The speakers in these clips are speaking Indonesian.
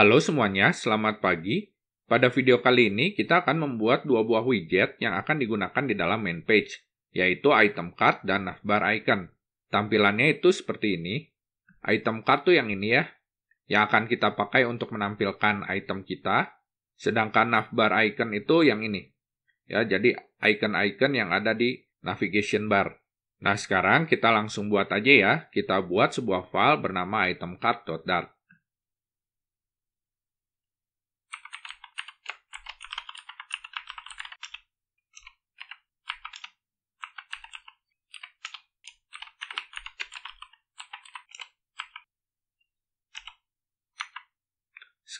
Halo semuanya, selamat pagi. Pada video kali ini kita akan membuat dua buah widget yang akan digunakan di dalam main page, yaitu item card dan navbar icon. Tampilannya itu seperti ini. Item card tuh yang ini ya, yang akan kita pakai untuk menampilkan item kita, sedangkan navbar icon itu yang ini. Ya, jadi icon-icon yang ada di navigation bar. Nah, sekarang kita langsung buat aja ya. Kita buat sebuah file bernama itemcard.dart.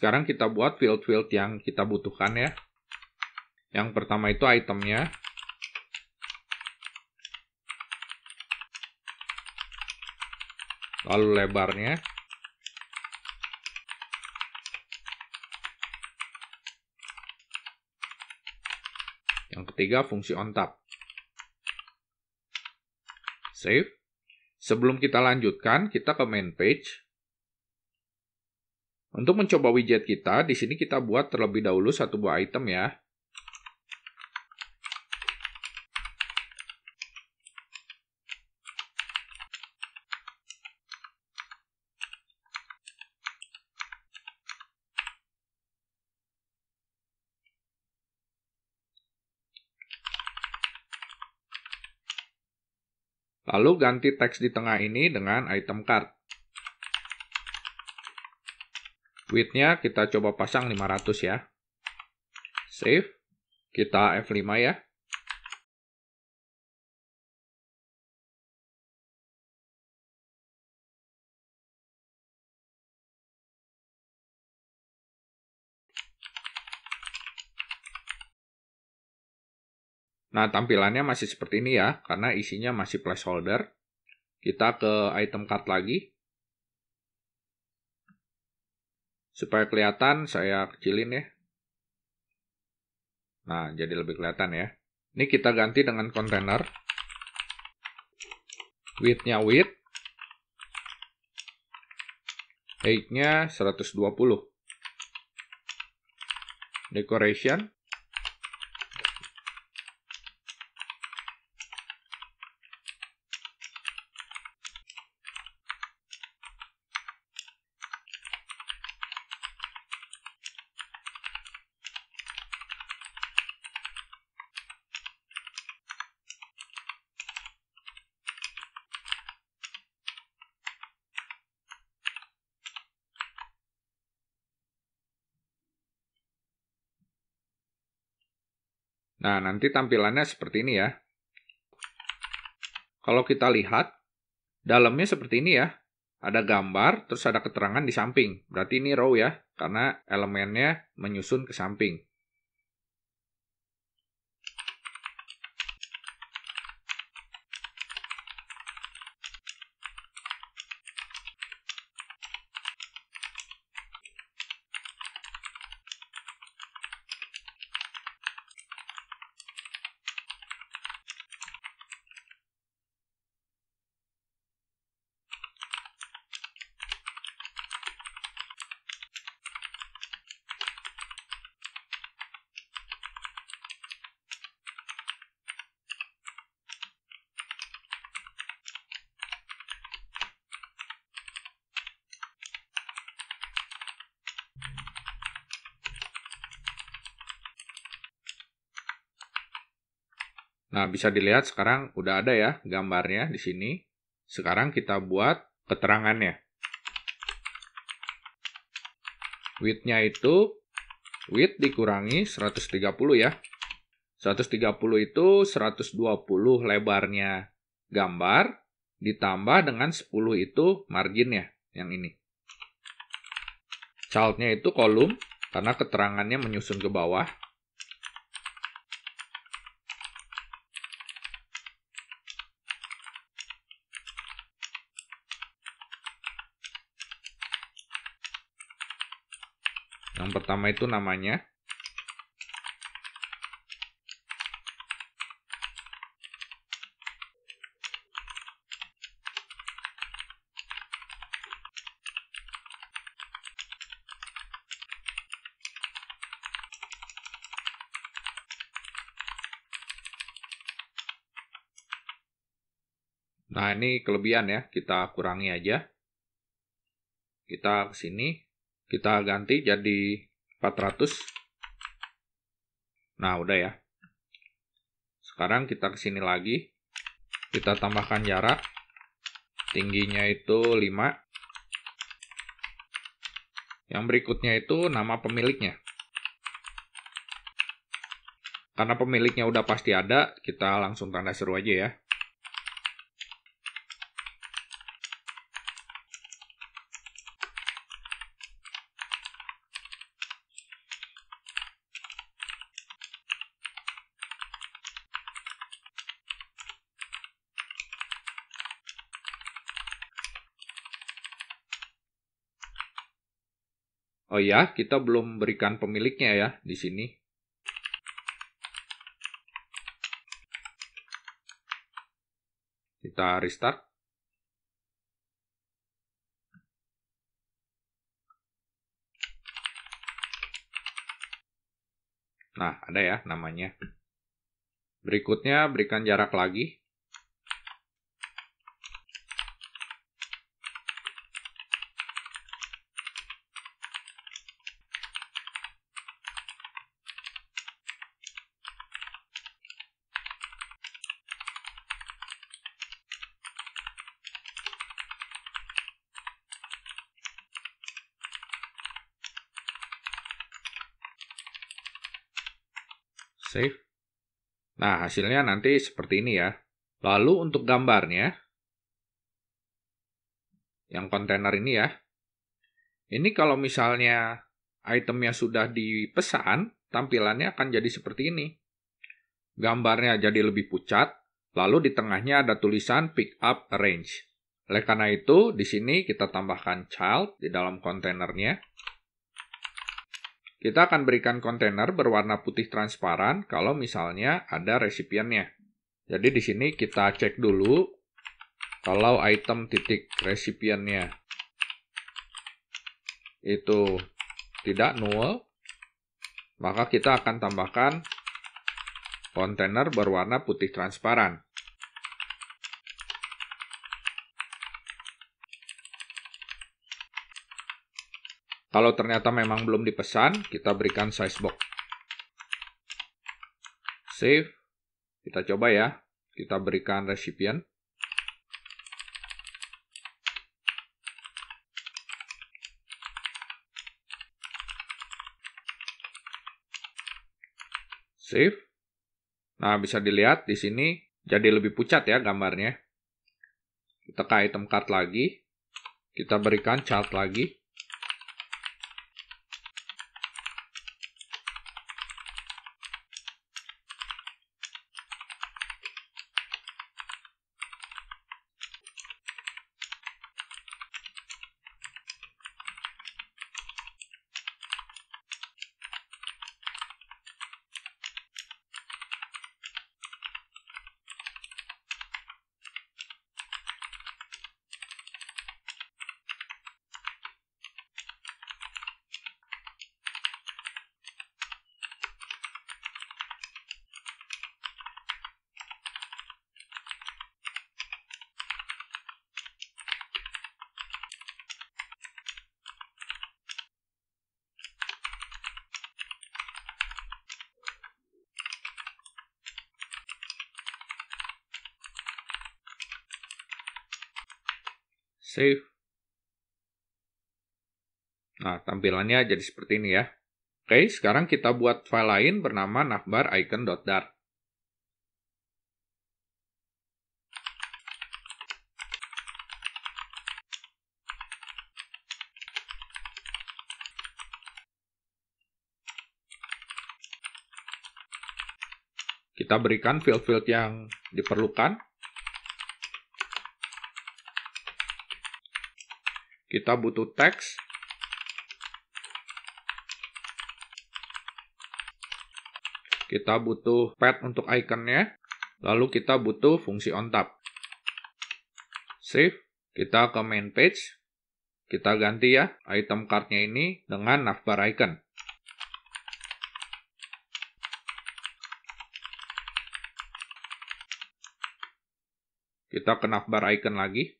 Sekarang kita buat field-field yang kita butuhkan ya. Yang pertama itu itemnya. Lalu lebarnya. Yang ketiga fungsi on tap. Save. Sebelum kita lanjutkan, kita ke main page. Untuk mencoba widget kita, di sini kita buat terlebih dahulu satu buah item ya. Lalu ganti teks di tengah ini dengan item card. Widthnya kita coba pasang 500 ya save kita F5 ya Nah, tampilannya masih seperti ini ya, karena isinya masih placeholder. Kita ke item card lagi, Supaya kelihatan saya kecilin ya. Nah, jadi lebih kelihatan ya. Ini kita ganti dengan container. Width-nya width. Height-nya 120. Decoration Nah, nanti tampilannya seperti ini ya. Kalau kita lihat, dalamnya seperti ini ya. Ada gambar, terus ada keterangan di samping. Berarti ini row ya, karena elemennya menyusun ke samping. Nah, bisa dilihat sekarang udah ada ya gambarnya di sini. Sekarang kita buat keterangannya. Width-nya itu width dikurangi 130 ya. 130 itu 120 lebarnya gambar ditambah dengan 10 itu marginnya yang ini. Child-nya itu kolom karena keterangannya menyusun ke bawah. Yang pertama itu namanya. Nah, ini kelebihan ya, kita kurangi aja. Kita ke sini, kita ganti jadi 400. Nah, udah ya. Sekarang kita ke sini lagi. Kita tambahkan jarak. Tingginya itu 5. Yang berikutnya itu nama pemiliknya. Karena pemiliknya udah pasti ada, kita langsung tanda seru aja ya. Oh ya, kita belum berikan pemiliknya ya di sini. Kita restart. Nah, ada ya namanya. Berikutnya, berikan jarak lagi. Save. Nah, hasilnya nanti seperti ini ya. Lalu untuk gambarnya, yang kontainer ini ya. Ini kalau misalnya itemnya sudah dipesan, tampilannya akan jadi seperti ini. Gambarnya jadi lebih pucat, lalu di tengahnya ada tulisan pick up range. Oleh karena itu, di sini kita tambahkan child di dalam kontainernya. Kita akan berikan kontainer berwarna putih transparan kalau misalnya ada resipiennya. Jadi di sini kita cek dulu kalau item titik resipiennya itu tidak null, maka kita akan tambahkan kontainer berwarna putih transparan. Kalau ternyata memang belum dipesan, kita berikan size box. Save. Kita coba ya. Kita berikan recipient. Save. Nah, bisa dilihat di sini jadi lebih pucat ya gambarnya. Kita ke item card lagi. Kita berikan chart lagi. Save. Nah, tampilannya jadi seperti ini ya. Oke, sekarang kita buat file lain bernama navbar icon.dart. Kita berikan field-field yang diperlukan Kita butuh teks. Kita butuh pad untuk iconnya. Lalu kita butuh fungsi on tap. Save. Kita ke main page. Kita ganti ya item cardnya ini dengan navbar icon. Kita ke navbar icon lagi.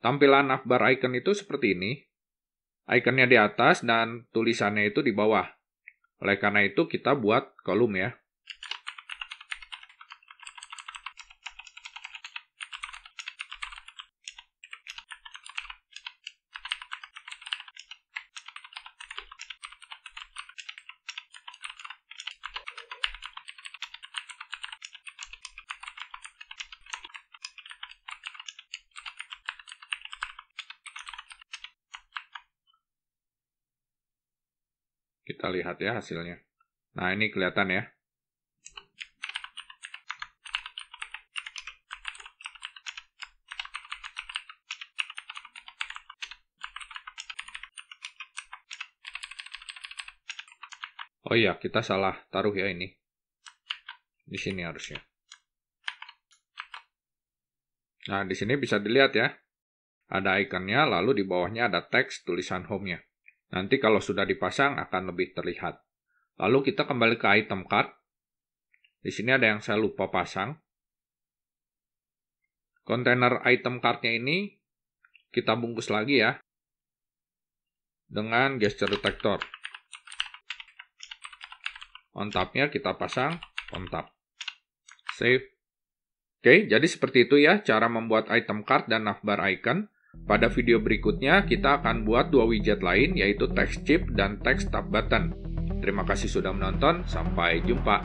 Tampilan navbar icon itu seperti ini. Ikonnya di atas dan tulisannya itu di bawah. Oleh karena itu kita buat kolom ya. Kita lihat ya hasilnya. Nah, ini kelihatan ya. Oh iya, kita salah taruh ya ini. Di sini harusnya. Nah, di sini bisa dilihat ya. Ada ikonnya, lalu di bawahnya ada teks tulisan home-nya. Nanti kalau sudah dipasang akan lebih terlihat. Lalu kita kembali ke item card. Di sini ada yang saya lupa pasang. Kontainer item cardnya ini kita bungkus lagi ya dengan gesture detector. On tab kita pasang on top. Save. Oke, jadi seperti itu ya cara membuat item card dan navbar icon. Pada video berikutnya, kita akan buat dua widget lain yaitu text chip dan text tab button. Terima kasih sudah menonton, sampai jumpa.